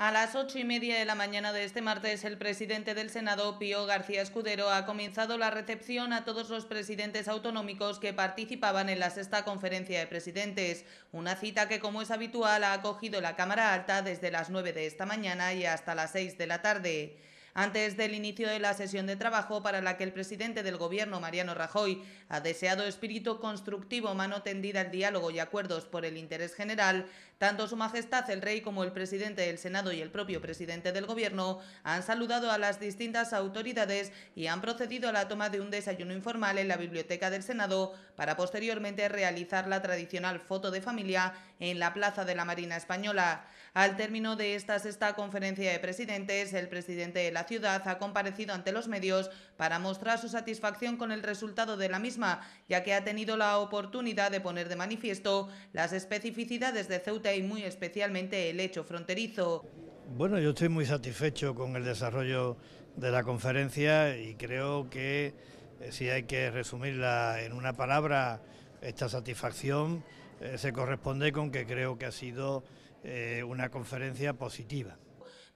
A las ocho y media de la mañana de este martes, el presidente del Senado, Pío García Escudero, ha comenzado la recepción a todos los presidentes autonómicos que participaban en la sexta conferencia de presidentes. Una cita que, como es habitual, ha acogido la Cámara Alta desde las nueve de esta mañana y hasta las seis de la tarde antes del inicio de la sesión de trabajo para la que el presidente del Gobierno, Mariano Rajoy, ha deseado espíritu constructivo, mano tendida al diálogo y acuerdos por el interés general, tanto Su Majestad el Rey como el presidente del Senado y el propio presidente del Gobierno han saludado a las distintas autoridades y han procedido a la toma de un desayuno informal en la Biblioteca del Senado para posteriormente realizar la tradicional foto de familia en la Plaza de la Marina Española. Al término de esta sexta conferencia de presidentes, el presidente de la ciudad ha comparecido ante los medios para mostrar su satisfacción con el resultado de la misma, ya que ha tenido la oportunidad de poner de manifiesto las especificidades de Ceuta y muy especialmente el hecho fronterizo. Bueno, yo estoy muy satisfecho con el desarrollo de la conferencia y creo que eh, si hay que resumirla en una palabra, esta satisfacción eh, se corresponde con que creo que ha sido eh, una conferencia positiva.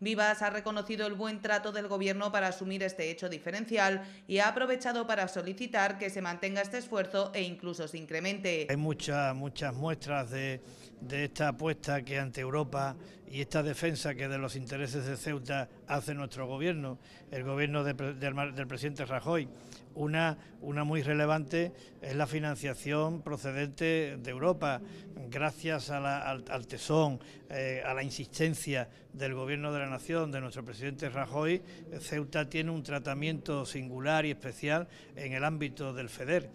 Vivas ha reconocido el buen trato del Gobierno para asumir este hecho diferencial y ha aprovechado para solicitar que se mantenga este esfuerzo e incluso se incremente. Hay muchas, muchas muestras de, esta apuesta que ante Europa y esta defensa que de los intereses de Ceuta hace nuestro Gobierno, el Gobierno del, presidente Rajoy. Una, una muy relevante es la financiación procedente de Europa, gracias al, tesón, eh, a la insistencia del Gobierno de la de nuestro presidente Rajoy, Ceuta tiene un tratamiento singular y especial en el ámbito del FEDER.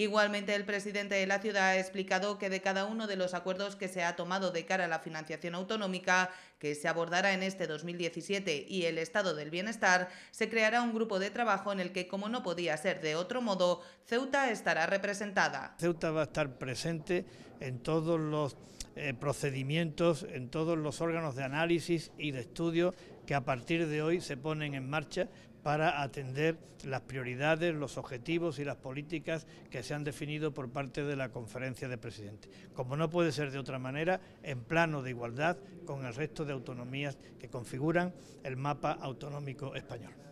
Igualmente, el presidente de la ciudad ha explicado que de cada uno de los acuerdos que se ha tomado de cara a la financiación autonómica, que se abordará en este 2017 y el estado del bienestar, se creará un grupo de trabajo en el que, como no podía ser de otro modo, Ceuta estará representada. Ceuta va a estar presente en todos los eh, procedimientos, en todos los órganos de análisis y de estudio que a partir de hoy se ponen en marcha para atender las prioridades, los objetivos y las políticas que se han definido por parte de la conferencia de presidentes. Como no puede ser de otra manera, en plano de igualdad con el resto de autonomías que configuran el mapa autonómico español.